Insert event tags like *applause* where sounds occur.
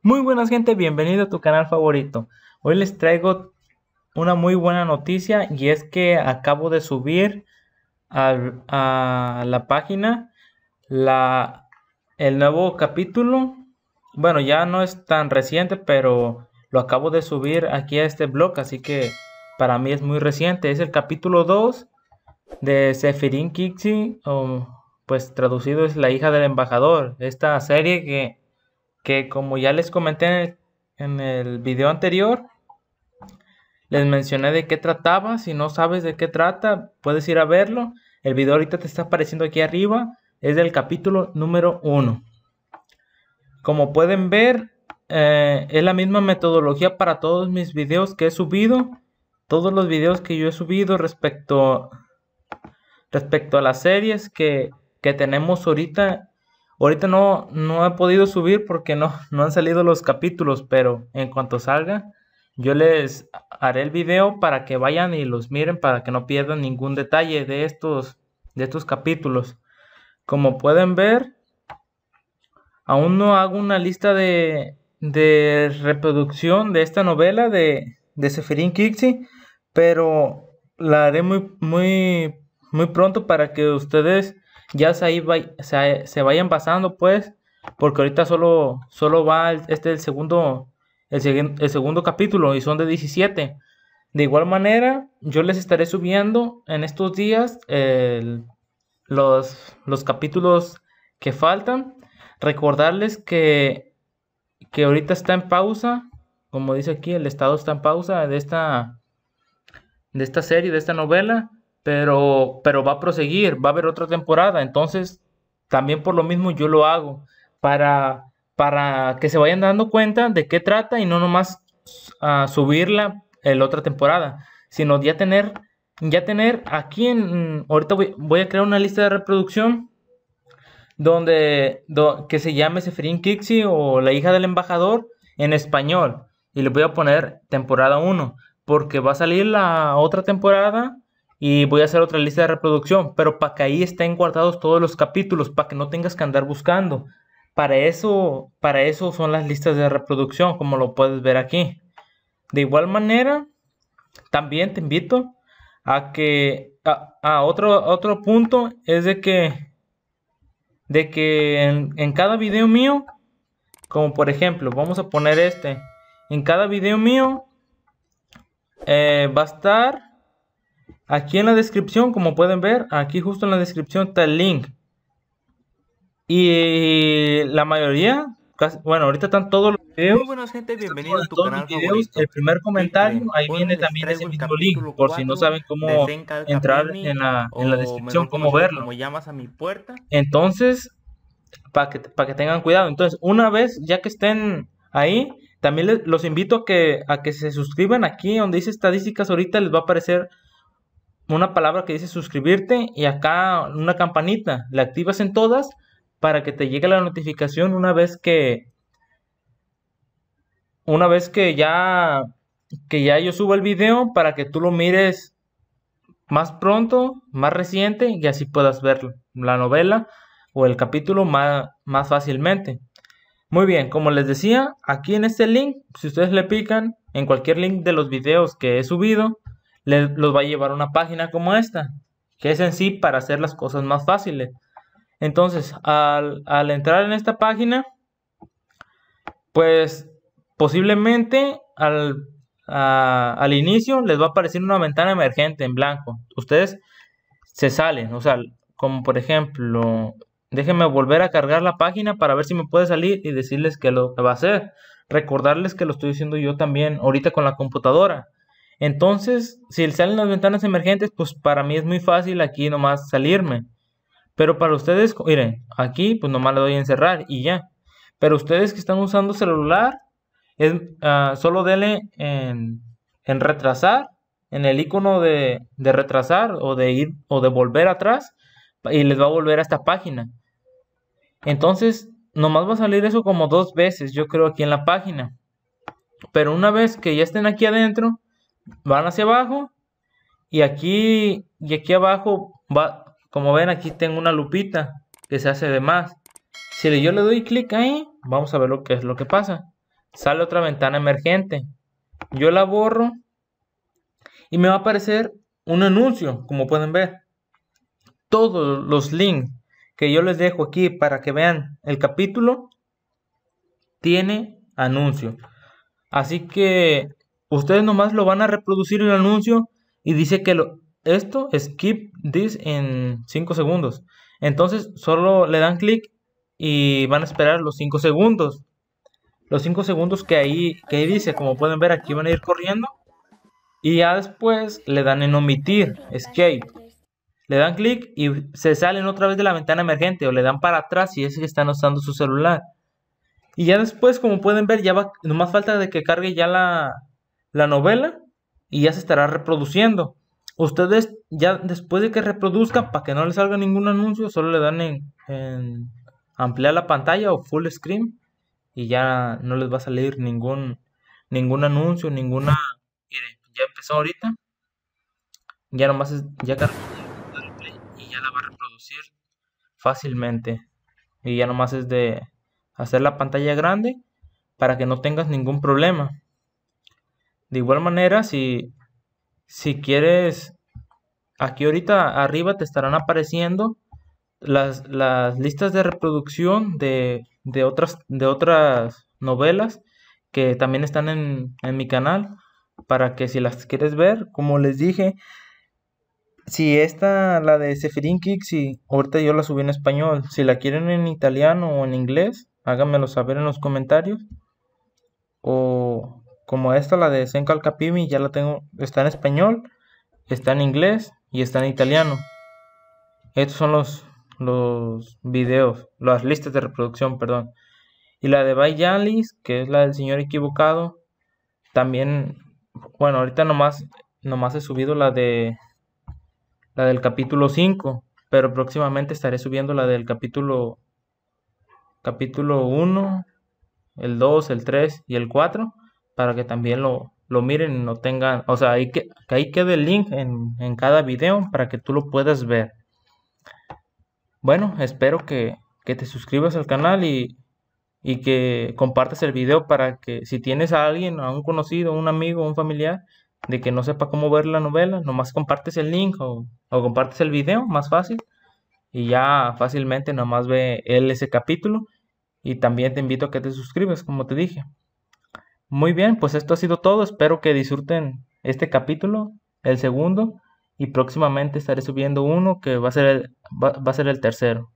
Muy buenas gente, bienvenido a tu canal favorito. Hoy les traigo una muy buena noticia y es que acabo de subir a, la página la, el nuevo capítulo. Bueno, ya no es tan reciente, pero lo acabo de subir aquí a este blog, así que para mí es muy reciente. Es el capítulo 2 de Seferin Kixi, o pues traducido es La hija del embajador. Esta serie que que como ya les comenté en el, video anterior, les mencioné de qué trataba. Si no sabes de qué trata, puedes ir a verlo. El video ahorita te está apareciendo aquí arriba. Es del capítulo número 1. Como pueden ver, eh, es la misma metodología para todos mis videos que he subido. Todos los videos que yo he subido respecto, respecto a las series que, que tenemos ahorita Ahorita no, no he podido subir porque no, *laughs* no han salido los capítulos, pero en cuanto salga, yo les haré el video para que vayan y los miren para que no pierdan ningún detalle de estos, de estos capítulos. Como pueden ver, aún no hago una lista de, de reproducción de esta novela de, de Seferín Kixi, pero la haré muy, muy, muy pronto para que ustedes ya se, ahí eh, se, vayan pasando, pues, porque ahorita solo, solo va este el segundo, segundo capítulo y son de 17. De igual manera, yo les estaré subiendo en estos días los, los capítulos que faltan. Recordarles que, que ahorita está en pausa, como dice aquí, el estado está en pausa de esta, de esta serie, de esta novela pero, va a proseguir, va a haber otra temporada. Entonces, también por lo mismo yo lo hago, para, para que se vayan dando cuenta de qué trata y no nomás ah, subirla la otra temporada, sino ya tener, ya tener aquí en, ahorita voy, a crear una lista de reproducción donde que se llame Seferín Kixi o La hija del embajador en español. Y le voy a poner temporada 1, porque va a salir la otra temporada y voy a hacer otra lista de reproducción, pero para que ahí estén guardados todos los capítulos, para que no tengas que andar buscando. Para eso, para eso son las listas de reproducción, como lo puedes ver aquí. De igual manera, también te invito a que a, otro, otro punto es de que de que en, cada video mío, como por ejemplo, vamos a poner este, en cada video mío eh, va a estar Aquí en la descripción, como pueden ver, aquí justo en la descripción está el link. Y la mayoría, bueno, ahorita están todos los videos. Muy buenas gente, bienvenidos a tu canal videos, El primer comentario, ahí viene también ese mismo link, por si no saben cómo entrar en la, en la descripción, cómo verlo. llamas a mi puerta. Entonces, para que, para que tengan cuidado. Entonces, una vez ya que estén ahí, también los invito a que, a que se suscriban aquí donde dice estadísticas. Ahorita les va a aparecer una palabra que dice suscribirte y acá una campanita. La activas en todas para que te llegue la notificación una vez que una vez que ya que ya yo subo el video para que tú lo mires más pronto, más reciente y así puedas ver la novela o el capítulo más, más fácilmente. Muy bien, como les decía, aquí en este link, si ustedes le pican en cualquier link de los videos que he subido, los va a llevar a una página como esta, que es en sí para hacer las cosas más fáciles. Entonces, al, entrar en esta página, pues posiblemente al, al inicio les va a aparecer una ventana emergente en blanco. Ustedes se salen, o sea, como por ejemplo, déjenme volver a cargar la página para ver si me puede salir y decirles que lo va a hacer. Recordarles que lo estoy haciendo yo también ahorita con la computadora. Entonces, si salen las ventanas emergentes, pues para mí es muy fácil aquí nomás salirme. Pero para ustedes, miren, aquí pues nomás le doy a encerrar y ya. Pero ustedes que están usando celular, ah, solo denle en, retrasar, en el icono de, de retrasar o de ir o de volver atrás y les va a volver a esta página. Entonces, nomás va a salir eso como dos veces, yo creo, aquí en la página. Pero una vez que ya estén aquí adentro, van hacia abajo y aquí, y aquí abajo, va, como ven aquí tengo una lupita que se hace de más. Si yo le doy clic ahí, vamos a ver lo que es lo que pasa. Sale otra ventana emergente. Yo la borro y me va a aparecer un anuncio, como pueden ver. Todos los links que yo les dejo aquí para que vean el capítulo tiene anuncio. Así que Ustedes nomás lo van a reproducir el anuncio y dice que lo, esto, skip this en 5 segundos. Entonces solo le dan clic y van a esperar los 5 segundos. Los 5 segundos que ahí, que ahí dice, como pueden ver aquí van a ir corriendo. Y ya después le dan en omitir, escape. Le dan clic y se salen otra vez de la ventana emergente o le dan para atrás si es que están usando su celular. Y ya después, como pueden ver, ya va, nomás falta de que cargue ya la, la novela y ya se estará reproduciendo. Ustedes ya después de que reproduzcan, para que no les salga ningún anuncio, solo le dan en, ampliar la pantalla o full screen y ya no les va a salir ningún, ningún anuncio, ninguna... mire ya empezó ahorita. Ya nomás es, ya y ya la va a reproducir fácilmente. Y ya nomás es de hacer la pantalla grande para que no tengas ningún problema. De igual manera, si, quieres, aquí ahorita arriba te estarán apareciendo las, listas de reproducción de, otras, de otras novelas que también están en, mi canal para que si las quieres ver, como les dije, si esta, la de Seferin Kixi, ahorita yo la subí en español, si la quieren en italiano o en inglés, háganmelo saber en los comentarios. O, como esta, la de Senka ya la tengo, está en español, está en inglés y está en italiano. Estos son los, los videos, las listas de reproducción, perdón. Y la de Bayalis, que es la del señor equivocado, también, bueno, ahorita nomás, nomás he subido la de la del capítulo 5, pero próximamente estaré subiendo la del capítulo capítulo 1, el 2, el 3 y el 4 para que también lo, lo miren, no tengan, o sea, ahí que, que ahí quede el link en, cada video para que tú lo puedas ver. Bueno, espero que, te suscribas al canal y, que compartas el video para que si tienes a alguien, a un conocido, un amigo, un familiar, de que no sepa cómo ver la novela, nomás compartes el link o, o compartes el video, más fácil, y ya fácilmente nomás ve él ese capítulo. Y también te invito a que te suscribas, como te dije. Muy bien, pues esto ha sido todo. Espero que disfruten este capítulo, el segundo, y próximamente estaré subiendo uno que va a ser el, va a ser el tercero.